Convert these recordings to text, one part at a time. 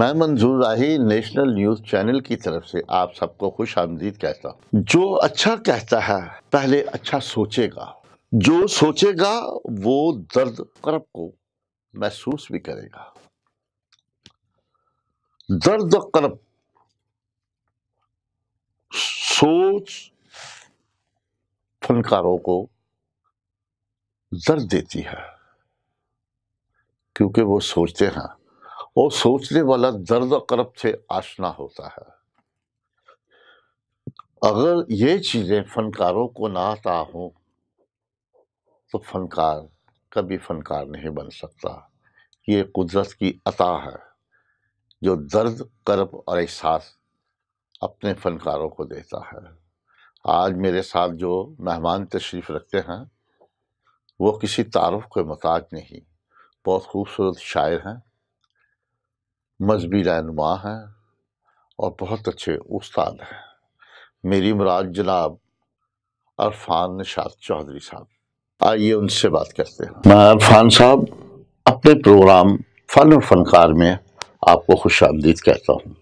मैं मंजूर राही national news channel की तरफ से आप सबको खुश आमदीद कहता हूँ जो अच्छा कहता है पहले अच्छा सोचेगा जो सोचेगा वो दर्द कर्ब को महसूस भी करेगा दर्द कर्ब सोच फनकारों को दर्द देती है क्योंकि वो सोचते हैं वो सोचने वाला दर्द और करप से आशना होता है अगर ये चीज़ें फनकारों को ना आता हों तो फनकार कभी फनकार नहीं बन सकता ये कुदरत की अता है जो दर्द करब और एहसास अपने फनकारों को देता है आज मेरे साथ जो मेहमान तशरीफ़ रखते हैं वो किसी तारफ़ के मताज नहीं बहुत खूबसूरत शायर हैं मजहबी रहनुमा हैं और बहुत अच्छे उस्ताद हैं मेरी मुराद जनाब अरफान निशाद चौधरी साहब आइए उनसे बात करते हैं मैं अरफान साहब अपने प्रोग्राम फन और फनकार में आपको खुश आमदीद कहता हूँ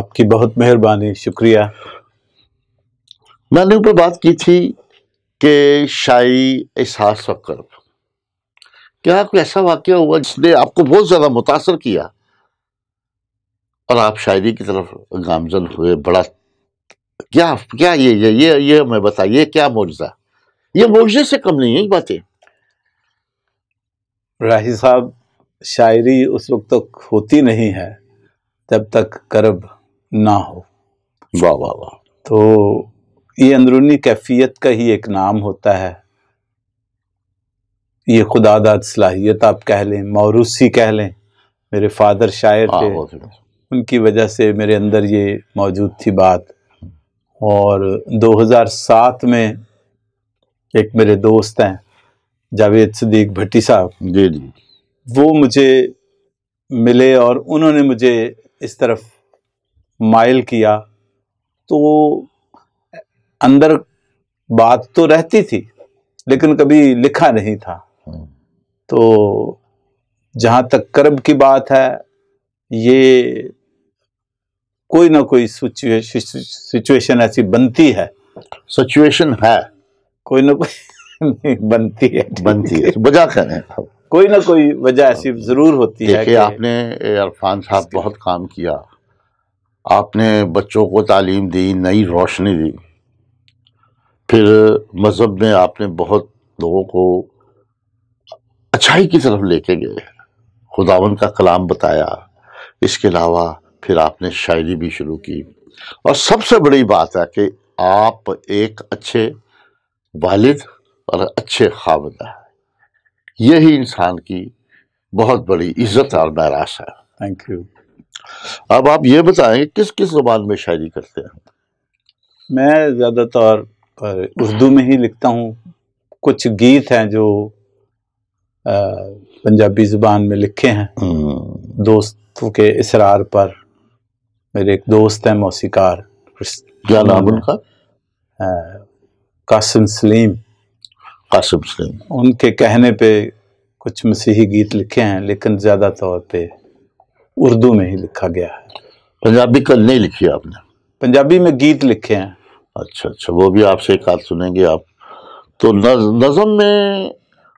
आपकी बहुत मेहरबानी शुक्रिया मैंने ऊपर बात की थी कि शाही इसहास वक्र क्या कोई ऐसा वाक्य हुआ जिसने आपको बहुत ज़्यादा मुतासर किया और आप शायरी की तरफ गामजन हुए बड़ा क्या क्या ये ये ये ये मैं बताइए क्या मुआवजा ये मुआवजे से कम नहीं है बातें राही साहब शायरी उस वक्त तक तो होती नहीं है जब तक करब ना हो वाह वाह वाह तो ये अंदरूनी कैफियत का ही एक नाम होता है ये खुदादाद सलाहियत आप कह लें मौरूसी कह लें मेरे फादर शायर थे उनकी वजह से मेरे अंदर ये मौजूद थी बात और 2007 में एक मेरे दोस्त हैं जावेद सदीक भट्टी साहब जी जी वो मुझे मिले और उन्होंने मुझे इस तरफ माइल किया तो अंदर बात तो रहती थी लेकिन कभी लिखा नहीं था हम्म। तो जहाँ तक कर्ब की बात है ये कोई ना कोई सिचुएशन ऐसी बनती है सिचुएशन है कोई ना कोई बनती है बनती है वजह कह रहे कोई ना कोई वजह ऐसी ज़रूर होती है कि आपने अरफान साहब बहुत काम किया आपने बच्चों को तालीम दी नई रोशनी दी फिर मज़हब में आपने बहुत लोगों को अच्छाई की तरफ लेके गए खुदावन का कलाम बताया इसके अलावा फिर आपने शायरी भी शुरू की और सबसे बड़ी बात है कि आप एक अच्छे वालिद और अच्छे खाविद हैं यही इंसान की बहुत बड़ी इज्जत और महराश है थैंक यू अब आप ये बताएं किस किस जबान में शायरी करते हैं मैं ज़्यादातर उर्दू में ही लिखता हूँ कुछ गीत हैं जो पंजाबी ज़ुबान में लिखे हैं हम्म। दोस्तों के इसरार पर मेरे एक दोस्त हैं मौसीकार क्या नाम हम्म। उनका कासिम सलीम कासिम सलीम उनके कहने पे कुछ मसीही गीत लिखे हैं लेकिन ज़्यादा तौर पे उर्दू में ही लिखा गया है पंजाबी कल नहीं लिखी आपने पंजाबी में गीत लिखे हैं अच्छा अच्छा वो भी आपसे एक आध सुनेंगे आप तो नज़म में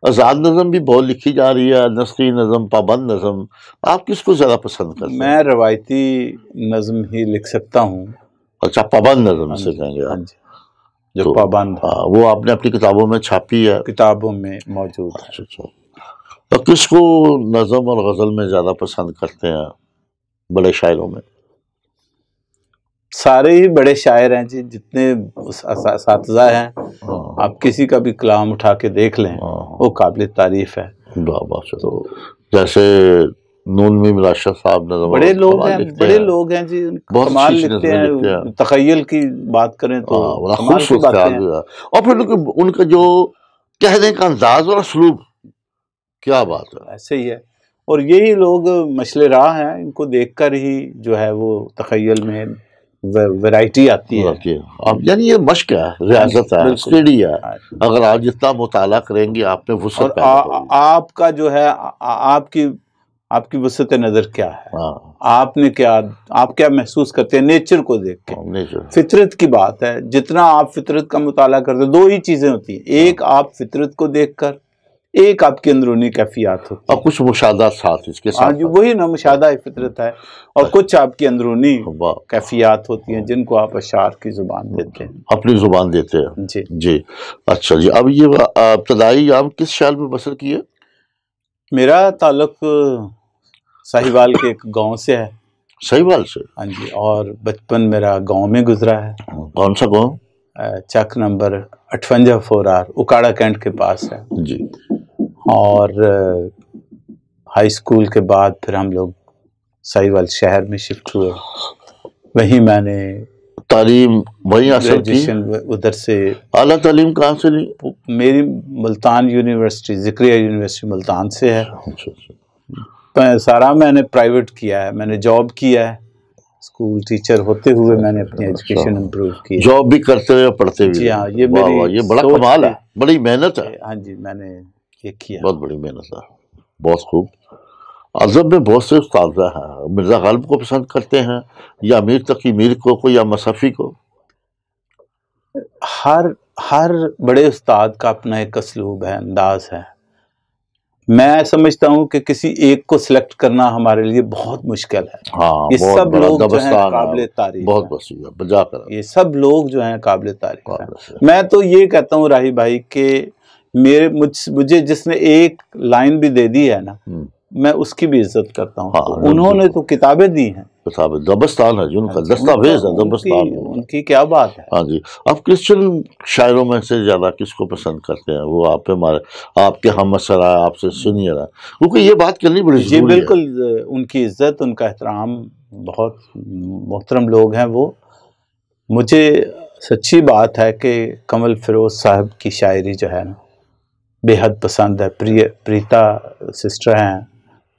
आज़ाद नज़म भी बहुत लिखी जा रही है नस्ली नज़म पाबंद नज़म आप किसको ज़्यादा पसंद करते हैं मैं रवायती नज़म ही लिख सकता हूँ अच्छा पाबंद नज़म हाँ से कहेंगे हाँ जो तो, पाबंद हाँ वो आपने अपनी किताबों में छापी है किताबों में मौजूद अच्छा अच्छा तो किसको नज़म और गज़ल में ज़्यादा पसंद करते हैं बड़े शायरों में सारे ही बड़े शायर हैं जी जितने सातजा हैं हाँ। आप किसी का भी कलाम उठा के देख लें हाँ। वो काबिल तारीफ है तो जैसे नून में मिलाशा साहब ने बड़े लोग हैं बड़े लोग हैं जी कमाल लिखते हैं तखयल की बात करें तो हाँ, खुश और फिर उनका जो कहने का अंदाज और स्लूब क्या बात है ऐसे ही है और यही लोग मछले राह हैं इनको देखकर ही जो है वो तखयल में वैरायटी आती है अब यानी ये मश्क है रियाजत है स्टडी है हाँ। अगर आप जितना मुताला करेंगे आप में वसत आपका जो है आपकी आपकी वसत नज़र क्या है हाँ। आपने क्या आप क्या महसूस करते हैं नेचर को देख के हाँ, फितरत की बात है जितना आप फितरत का मुताला करते दो ही चीज़ें होती हैं एक आप फितरत को देख कर एक आपके अंदरूनी कैफियात हो और कुछ मुशादा साथ इसके हाँ, साथ हाँ जी वही ना मुशादा फितरत है और कुछ आपकी अंदरूनी कैफियात होती हैं जिनको आप अशार की ज़ुबान देते हैं अपनी ज़ुबान देते हैं जी जी अच्छा जी अब ये इब्तदाई आप किस शाल में बसर किए मेरा ताल्लुक साहिवाल के एक गाँव से है साहिवाल से हाँ जी और बचपन मेरा गाँव में गुजरा है कौन सा गाँव चक नंबर अठवंजा फोर आर उकाड़ा कैंट के पास है जी और हाई स्कूल के बाद फिर हम लोग साईवाल शहर में शिफ्ट हुए वहीं मैंने तालीम वहीं हासिल उधर से अला तालीम कहाँ से ली मेरी मुल्तान यूनिवर्सिटी जिक्रिया यूनिवर्सिटी मुल्तान से है अच्छा, अच्छा। सारा मैंने प्राइवेट किया है मैंने जॉब किया है स्कूल टीचर होते हुए मैंने अपनी एजुकेशन इम्प्रूव की जॉब भी करते हुए पढ़ते हुए जी हाँ ये मेरी ये बड़ा कमाल है बड़ी मेहनत है हाँ जी मैंने ये किया बहुत बड़ी मेहनत है बहुत खूब अजब में बहुत से उस्तादा हैं मिर्ज़ा गालब को पसंद करते हैं या मीर तकी मीर को को या मसफ़ी को हर हर बड़े उस्ताद का अपना एक असलूब है अंदाज है मैं समझता हूँ कि किसी एक को सिलेक्ट करना हमारे लिए बहुत मुश्किल है हाँ, ये सब लोग जो हैं काबिल तारीफ बहुत है। ये सब लोग जो हैं काबिल तारीफ मैं तो ये कहता हूँ राही भाई के मेरे मुझ मुझे जिसने एक लाइन भी दे दी है ना हम्म। मैं उसकी भी इज्जत करता हूँ हाँ, तो उन्होंने तो किताबें दी हैं किताबें दबस्तान है जिनका उनका अच्छा, दस्तावेज है दबस्तान उनकी, क्या बात है हाँ जी आप क्रिश्चियन शायरों में से ज़्यादा किसको पसंद करते हैं वो आप हमारे आपके हम असर आए आपसे सुनिए रहा क्योंकि ये बात करनी बड़ी जी बिल्कुल उनकी इज्जत उनका एहतराम बहुत मोहतरम लोग हैं वो मुझे सच्ची बात है कि कमल फिरोज साहब की शायरी जो है ना बेहद पसंद है प्रिय प्रीता सिस्टर हैं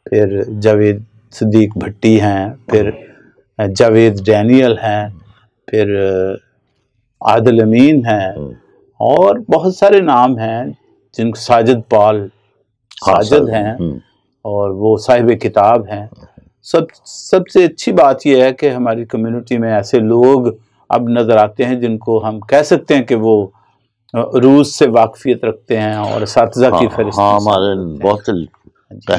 फिर जावेद सदीक भट्टी हैं फिर जावेद डैनियल हैं फिर आदिल अमीन हैं हम्म। और बहुत सारे नाम हैं जिन साजिद पाल हाँ, साजिद हैं हम्म। और वो साहिब किताब हैं सब सबसे अच्छी बात यह है कि हमारी कम्युनिटी में ऐसे लोग अब नज़र आते हैं जिनको हम कह सकते हैं कि वो रूस से वाकफियत रखते हैं और सातजा की हाँ, हाँ, फहरिस्त हाँ, हमारे बहुत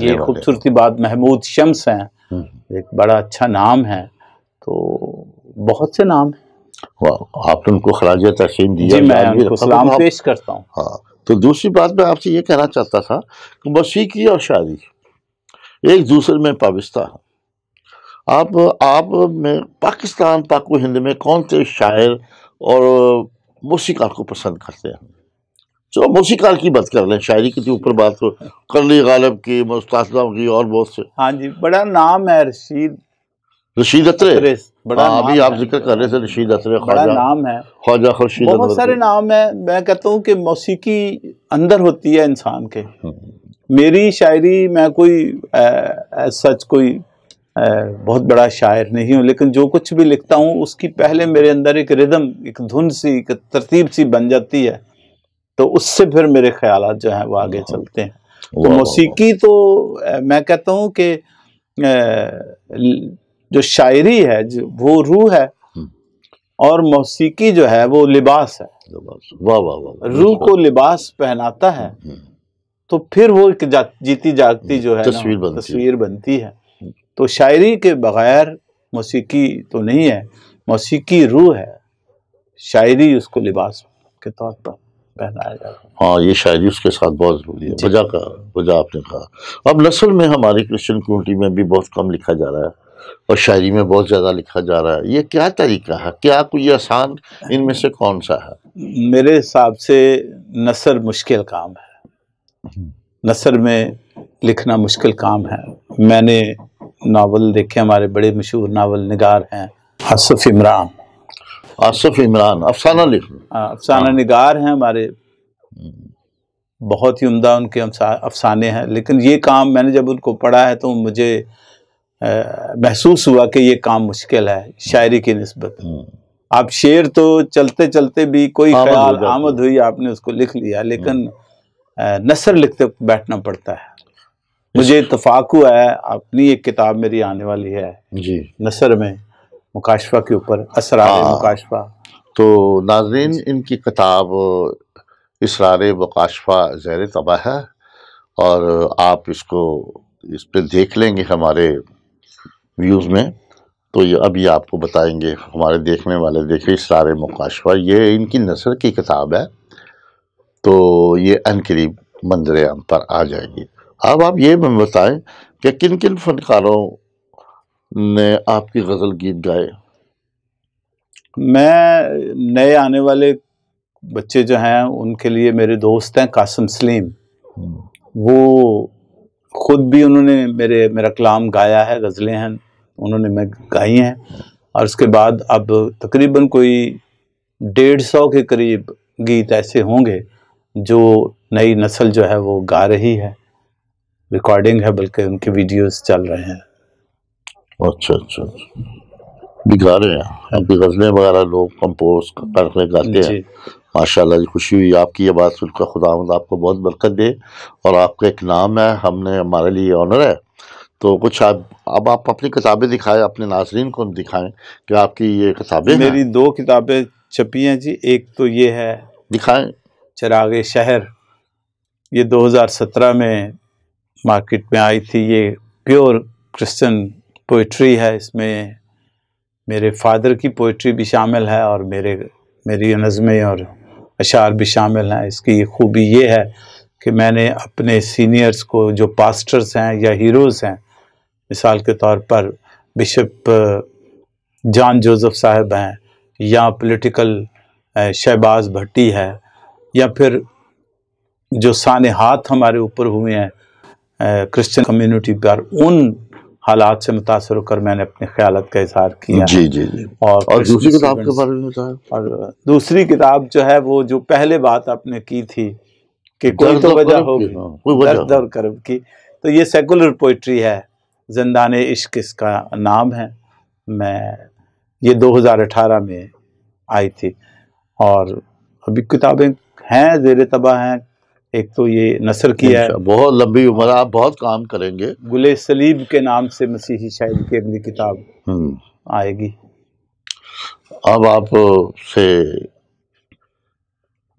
ये खूबसूरती बात महमूद शम्स हैं हम्म। एक बड़ा अच्छा नाम है तो बहुत से नाम हैं आपने तो उनको खराज तकसीम दिया मैं सलाम पेश करता हूँ हाँ तो दूसरी बात मैं आपसे ये कहना चाहता था कि मौसीकी और शादी एक दूसरे में पाबिस्ता है आप आप में पाकिस्तान पाको हिंद में कौन से शायर और मौसीकार को पसंद करते हैं चलो मौसीकार की बात कर लें शायरी की ऊपर बात हो करली गालब की मुस्तासम की और बहुत से हाँ जी बड़ा नाम है रशीद रशीद अतरे बड़ा हाँ, अभी आप जिक्र कर रहे थे रशीद अतरे नाम है ख्वाजा खुर्शीद बहुत सारे नाम है मैं कहता हूँ कि मौसीकी अंदर होती है इंसान के हम्म। मेरी शायरी मैं कोई सच कोई बहुत बड़ा शायर नहीं हूँ लेकिन जो कुछ भी लिखता हूँ उसकी पहले मेरे अंदर एक रिदम एक धुन सी एक तरतीब सी बन जाती है तो उससे फिर मेरे ख्याल जो हैं वो आगे चलते हैं तो मौसीकी तो मैं कहता हूँ कि जो शायरी है जो वो रूह है हम्म। और मौसीकी जो है वो लिबास है वाह वाह वाह रूह को लिबास पहनाता है हम्म, हम्म। तो फिर वो एक जा, जीती जागती जो है तस्वीर बनती तस्वीर बनती है तो शायरी के बग़ैर मौसीकी तो नहीं है मौसीकी रूह है शायरी उसको लिबास के तौर पर पहनाया हाँ ये शायरी उसके साथ बहुत ज़रूरी है वजह का वजह आपने कहा अब नस्ल में हमारी क्रिश्चियन कम्युनिटी में भी बहुत कम लिखा जा रहा है और शायरी में बहुत ज़्यादा लिखा जा रहा है ये क्या तरीका है क्या कोई आसान इनमें से कौन सा है मेरे हिसाब से नसर मुश्किल काम है हम्म। नसर में लिखना मुश्किल काम है मैंने नावल देखे हमारे बड़े मशहूर नावल निगार हैं आसफ इमरान आसफ इमरान अफसाना लिख हाँ, अफसाना हाँ। निगार हैं हमारे हम्म। बहुत ही उम्दा उनके अफसाने हैं लेकिन ये काम मैंने जब उनको पढ़ा है तो मुझे महसूस हुआ कि ये काम मुश्किल है शायरी की नस्बत हम्म। आप शेर तो चलते चलते भी कोई ख्याल आमद हुई आपने उसको लिख लिया लेकिन हम्म। नसर लिखते बैठना पड़ता है मुझे इतफाक हुआ है अपनी एक किताब मेरी आने वाली है जी नसर में मुकाशफा के ऊपर असर हाँ। मुकाशफा तो नाजरीन इनकी किताब इसरार मुकाशफा ज़ैर तबाह है और आप इसको इस पर देख लेंगे हमारे व्यूज़ में तो ये अभी आपको बताएंगे हमारे देखने वाले देखे इसरार मुकाशफा ये इनकी नसर की किताब है तो ये अनकरीब मंजर पर आ जाएगी अब आप ये बताएं कि किन किन फनकारों ने आपकी गज़ल गीत गाए मैं नए आने वाले बच्चे जो हैं उनके लिए मेरे दोस्त हैं कासम सलीम हम्म। वो खुद भी उन्होंने मेरे मेरा कलाम गाया है गज़लें हैं उन्होंने मैं गाई हैं और उसके बाद अब तकरीबन कोई डेढ़ सौ के करीब गीत ऐसे होंगे जो नई नस्ल जो है वो गा रही है रिकॉर्डिंग है बल्कि उनके वीडियोस चल रहे हैं अच्छा अच्छा बिगा अच्छा। रहे हैं उनकी गज़लें वगैरह लोग कंपोज करके गाते हैं माशाल्लाह जी खुशी हुई आपकी ये बात सुनकर खुदा आपको बहुत बरकत दे और आपका एक नाम है हमने हमारे लिए ऑनर है तो कुछ आप अब आप अपनी किताबें दिखाएं अपने नाजरीन को दिखाएं कि आपकी ये किताबें मेरी दो किताबें छपी हैं जी एक तो ये है दिखाएं चराग शहर ये 2017 में मार्केट में आई थी ये प्योर क्रिश्चियन पोइट्री है इसमें मेरे फादर की पोइट्री भी शामिल है और मेरे मेरी नज़में और अशार भी शामिल हैं इसकी खूबी ये है कि मैंने अपने सीनियर्स को जो पास्टर्स हैं या हीरोज़ हैं मिसाल के तौर पर बिशप जॉन जोसेफ साहब हैं या पॉलिटिकल शहबाज भट्टी है या फिर जो सान हाथ हमारे ऊपर हुए हैं क्रिश्चियन कम्युनिटी पर उन हालात से मुतासर होकर मैंने अपने ख्याल का इजहार किया जी जी जी और, और दूसरी किताब के बारे में और दूसरी किताब जो है वो जो पहले बात आपने की थी कि कोई तो वजह होगी हाँ, दर्द और हाँ। करब की तो ये सेकुलर पोइट्री है जिंदा इश्क इसका नाम है मैं ये 2018 में आई थी और अभी किताबें हैं जेर तबाह हैं एक तो ये नसर किया है अच्छा, बहुत लंबी उम्र आप बहुत काम करेंगे गुले सलीब के नाम से मसीही शायद की अगली किताब हम्म। आएगी अब आप से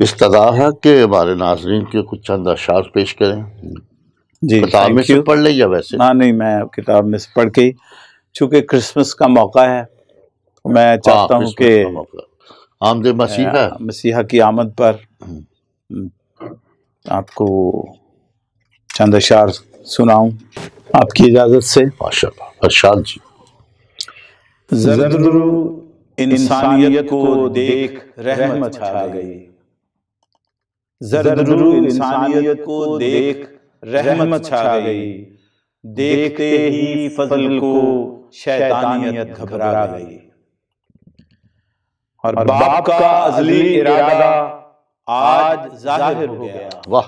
इस तरह के हमारे नाजरीन के कुछ चंद अशार पेश करें जी किताब में क्यों पढ़ लिया वैसे ना नहीं मैं किताब में से पढ़ के चूँकि क्रिसमस का मौका है मैं हाँ, चाहता हूँ कि आमद मसीहा मसीहा की आमद पर हम्म। हम्म, आपको चंद अशार सुनाऊं आपकी इजाजत से माशाल्लाह जी जरूर इंसानियत को देख रहमत छा गई जरूर इंसानियत को देख रहमत छा गई देखते ही फजल को शैतानियत घबरा गई और बाप का अजली इरादा आज जाहिर हो गया वाह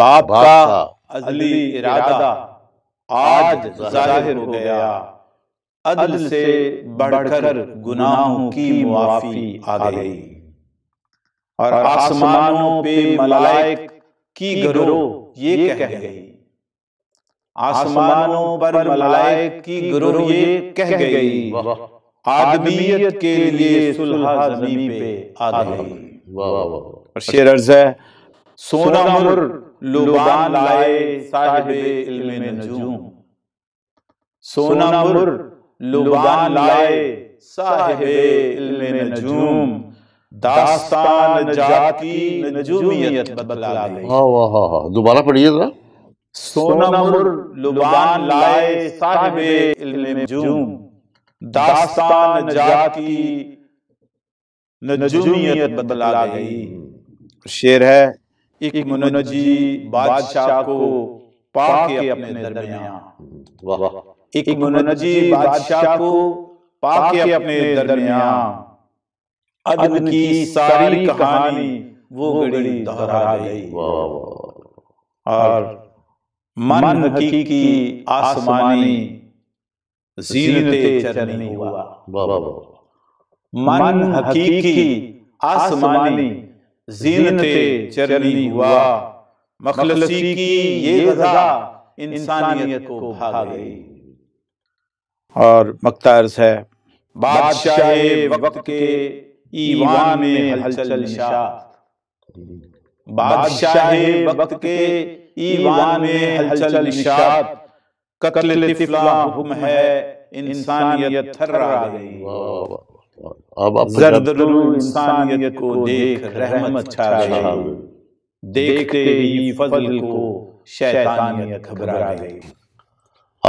बाप का अजली इरादा आज जाहिर हो गया अदल से बढ़कर गुनाहों की माफी आ गई और आसमानों पे मलाइक की गरो ये कह गई आसमानों पर मलाइक की गरो ये कह गई आदमियत के लिए सुलह जमीन पे आ गई अच्छा। शेर अर्ज है सोना मुर लुबान लाए सोना मुर लुबान लाए नजूम दास्तान जाती नजूमियत बदला गई वाह वाह वाह दोबारा पढ़िए जरा सोना मुर लुबान लाए नजूम दास्तान जाती नजूमियत गई शेर है एक मुनजी बादशाह को पाके अपने दरमियान एक मुनजी बादशाह को पाके अपने दरमियान की सारी कहानी वो घड़ी दोहरा गई और मन हकीकी आसमानी जीनते चरनी हुआ वाह वाह मन हकीकी आसमानी जीनते चरनी हुआ मखलसी की ये गजा इंसानियत को भा गई और मकतार्स है बादशाह वक्त के ईवान में हलचल निशात बादशाह वक्त के ईवान में हलचल निशात ककल तिफला हुम है इंसानियत थर्रा गई अब आप इंसानियत को देख रहमत छा देखते ही फजल को शैतानियत घबरा गई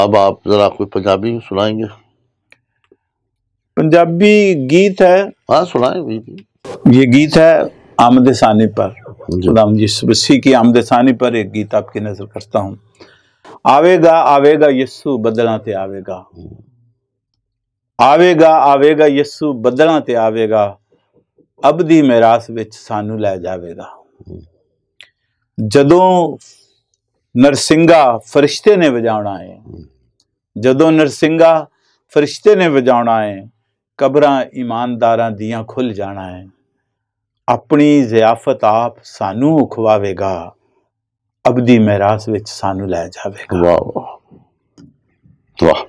अब आप जरा कोई पंजाबी सुनाएंगे पंजाबी गीत है हाँ सुनाए ये गीत है आमद सानी पर गुलाम जी सुबसी की आमद सानी पर एक गीत आपकी नजर करता हूँ आवेगा आवेगा यस्सु बदला ते आवेगा हम्म। ਆਵੇਗਾ ਆਵੇਗਾ ਯਿਸੂ ਬੱਦਲਾਂ ਤੇ ਆਵੇਗਾ ਅਬਦੀ ਮਿਰਾਸ ਵਿੱਚ ਸਾਨੂੰ ਲੈ ਜਾਵੇਗਾ ਜਦੋਂ ਨਰਸਿੰਘਾ ਫਰਿਸ਼ਤੇ ਨੇ ਵਜਾਉਣਾ ਹੈ ਜਦੋਂ ਨਰਸਿੰਘਾ ਫਰਿਸ਼ਤੇ ਨੇ ਵਜਾਉਣਾ ਹੈ ਕਬਰਾਂ ਇਮਾਨਦਾਰਾਂ ਦੀਆਂ ਖੁੱਲ ਜਾਣਾ ਹੈ ਆਪਣੀ ਜ਼ਿਆਫਤ ਆਪ ਸਾਨੂੰ ਖਵਾਵੇਗਾ ਅਬਦੀ ਮਿਰਾਸ ਵਿੱਚ ਸਾਨੂੰ ਲੈ ਜਾਵੇਗਾ ਵਾਹ ਵਾਹ ਵਾਹ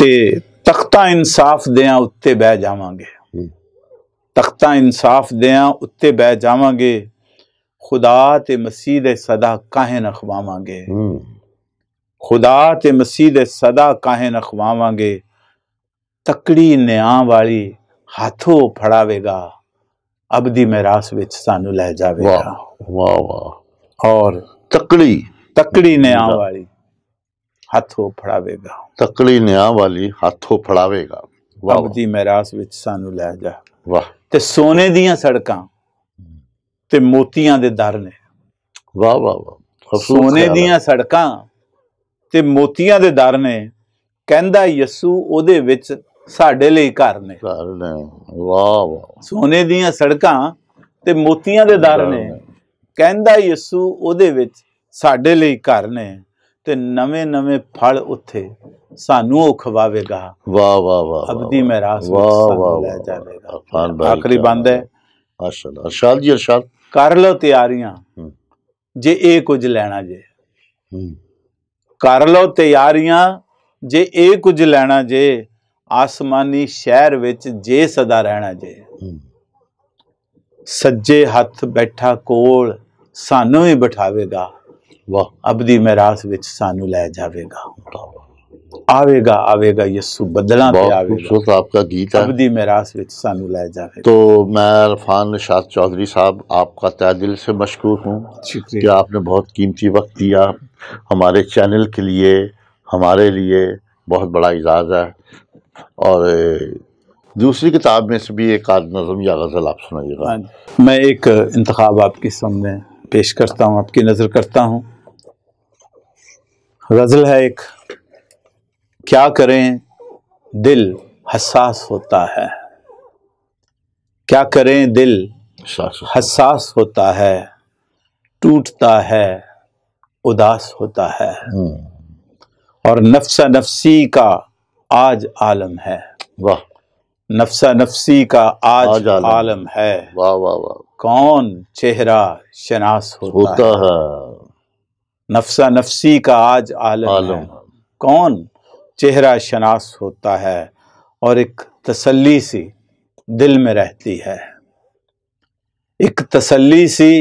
ਤੇ ਤਖਤਾ ਇਨਸਾਫ ਦਿਆਂ ਉੱਤੇ ਬਹਿ ਜਾਵਾਂਗੇ ਤਖਤਾ ਇਨਸਾਫ ਦਿਆਂ ਉੱਤੇ ਬਹਿ ਜਾਵਾਂਗੇ ਖੁਦਾ ਤੇ ਮਸੀਹ ਸਦਾ ਕਾਹੇ ਨਖਵਾਵਾਂਗੇ ਖੁਦਾ ਤੇ ਮਸੀਹ ਸਦਾ ਕਾਹੇ ਨਖਵਾਵਾਂਗੇ ਤਕੜੀ ਨਿਆਂ ਵਾਲੀ ਹੱਥੋਂ ਫੜਾਵੇਗਾ ਅਬਦੀ ਮਿਰਾਸ ਵਿੱਚ ਸਾਨੂੰ ਲੈ ਜਾਵੇਗਾ ਵਾਹ ਵਾਹ ਔਰ ਤਕੜੀ ਤਕੜੀ ਨਿਆਂ ਵਾਲੀ ਹੱਥੋਂ ਫੜਾਵੇਗਾ ਤਕਲੀ ਨਿਆਂ ਵਾਲੀ ਹੱਥੋਂ ਫੜਾਵੇਗਾ ਵਾਹ ਦੀ ਮਹਿਰਾਸ ਵਿੱਚ ਸਾਨੂੰ ਲੈ ਜਾ ਵਾਹ ਤੇ ਸੋਨੇ ਦੀਆਂ ਸੜਕਾਂ ਤੇ ਮੋਤੀਆਂ ਦੇ ਦਰ ਨੇ ਵਾਹ ਵਾਹ ਵਾਹ ਸੋਨੇ ਦੀਆਂ ਸੜਕਾਂ ਤੇ ਮੋਤੀਆਂ ਦੇ ਦਰ ਨੇ ਕਹਿੰਦਾ ਯਸੂ ਉਹਦੇ ਵਿੱਚ ਸਾਡੇ ਲਈ ਘਰ ਨੇ ਘਰ ਨੇ ਵਾਹ ਵਾਹ ਸੋਨੇ ਦੀਆਂ ਸੜਕਾਂ ਤੇ ਮੋਤੀਆਂ ਦੇ ਦਰ ਨੇ ਕਹਿੰਦਾ ਯਸੂ ਉਹਦੇ ਵਿੱਚ ਸਾਡੇ ਲਈ ਘਰ ਨੇ ਤੇ ਨਵੇਂ-ਨਵੇਂ ਫਲ ਉੱਥੇ ਸਾਨੂੰ ਉਹ ਖਵਾਵੇਗਾ ਵਾਹ ਵਾਹ ਵਾਹ ਅਬਦੀ ਮਹਿਰਾਸ ਵਾਹ ਵਾਹ ਲੈ ਜਾਵੇਗਾ ਆਖਰੀ ਬੰਦ ਹੈ ਮਾਸ਼ਾਅੱਲਾ ਅਰਸ਼ਾਦ ਜੀ ਅਰਸ਼ਾਦ ਕਰ ਲਓ ਤਿਆਰੀਆਂ ਜੇ ਇਹ ਕੁਝ ਲੈਣਾ ਜੇ ਕਰ ਲਓ ਤਿਆਰੀਆਂ ਜੇ ਇਹ ਕੁਝ ਲੈਣਾ ਜੇ ਆਸਮਾਨੀ ਸ਼ਹਿਰ ਵਿੱਚ ਜੇ ਸਦਾ ਰਹਿਣਾ ਜੇ ਸੱਜੇ ਹੱਥ ਬੈਠਾ ਕੋਲ ਸਾਨੂੰ ਹੀ ਬਿਠਾਵੇਗਾ वह अबदी ਮਿਰਾਸ ਵਿੱਚ ਸਾਨੂੰ ਲੈ आवेगा आवेगा यसु बदला खूबसूरत आपका गीत है अबदी मेरास ਵਿੱਚ ਸਾਨੂੰ ਲੈ तो मैं इरफान निशाद चौधरी साहब आपका तय दिल से मशकूर हूँ कि आपने बहुत कीमती वक्त दिया हमारे चैनल के लिए हमारे लिए बहुत बड़ा इजाज़ है और दूसरी किताब में से भी एक आध नज़म या गज़ल आप सुनाइएगा मैं एक इंतखब आपके सामने पेश करता हूँ आपकी नज़र करता हूँ गज़ल है एक क्या करें दिल हसास होता है क्या करें दिल हसास होता है टूटता है उदास होता है हम्म। और नफ्सा नफसी का आज आलम है वाह नफ्सा नफसी का आज, आज आलम।, आलम है वाह वाह वाह कौन चेहरा शनास होता, होता है, है। नफसा नफसी का आज आलम, आलम। है कौन चेहरा शनास होता है और एक तसल्ली सी दिल में रहती है एक तसल्ली सी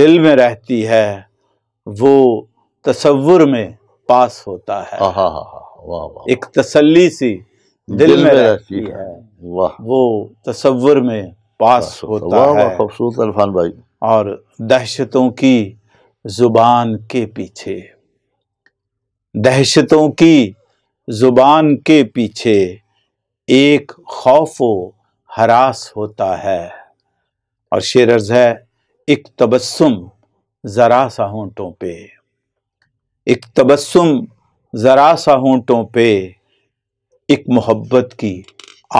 दिल में रहती है वो तस्वुर में पास होता है वाह, वाह, एक तसल्ली सी दिल, दिल में रहती है, है। वो तस्वुर में पास होता है खूबसूरत भाई और दहशतों की जुबान के पीछे दहशतों की जुबान के पीछे एक खौफ हरास होता है और शेर अर्ज है एक तबस्सुम ज़रा सा होंठों पे एक तबस्सुम ज़रा सा होंठों पे एक मोहब्बत की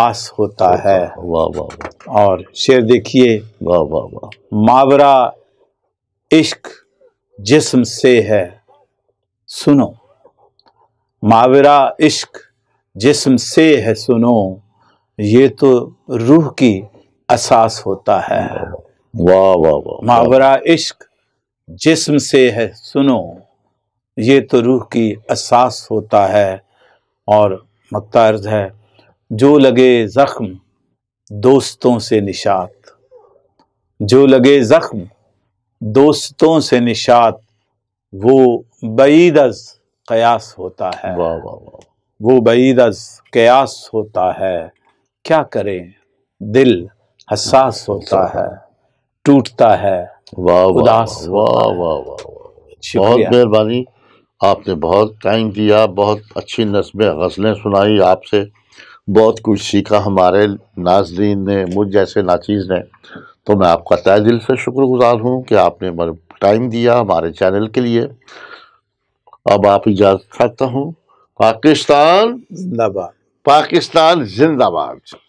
आस होता है वाह वाह और शेर देखिए वाह वाह वाह मावरा इश्क जिस्म से है सुनो मावरा इश्क जिस्म से है सुनो ये तो रूह की असास होता है वाह वाह वाह मावरा इश्क जिस्म से है सुनो ये तो रूह की असास होता है और मकता है जो लगे ज़ख्म दोस्तों से निशात जो लगे ज़ख्म दोस्तों से निशात वो बईदस कयास होता है वाह वाह वाह वो बईदस कयास होता है क्या करें दिल हसास होता है टूटता है वाह उदास वाह वाह वाह बहुत मेहरबानी आपने बहुत टाइम दिया बहुत अच्छी नस्में गज़लें सुनाई आपसे बहुत कुछ सीखा हमारे नाजरीन ने मुझ जैसे नाचीज़ ने तो मैं आपका तय दिल से शुक्रगुजार हूँ कि आपने मेरे टाइम दिया हमारे चैनल के लिए अब आप इजाज़त चाहता हूँ पाकिस्तान जिंदाबाद पाकिस्तान जिंदाबाद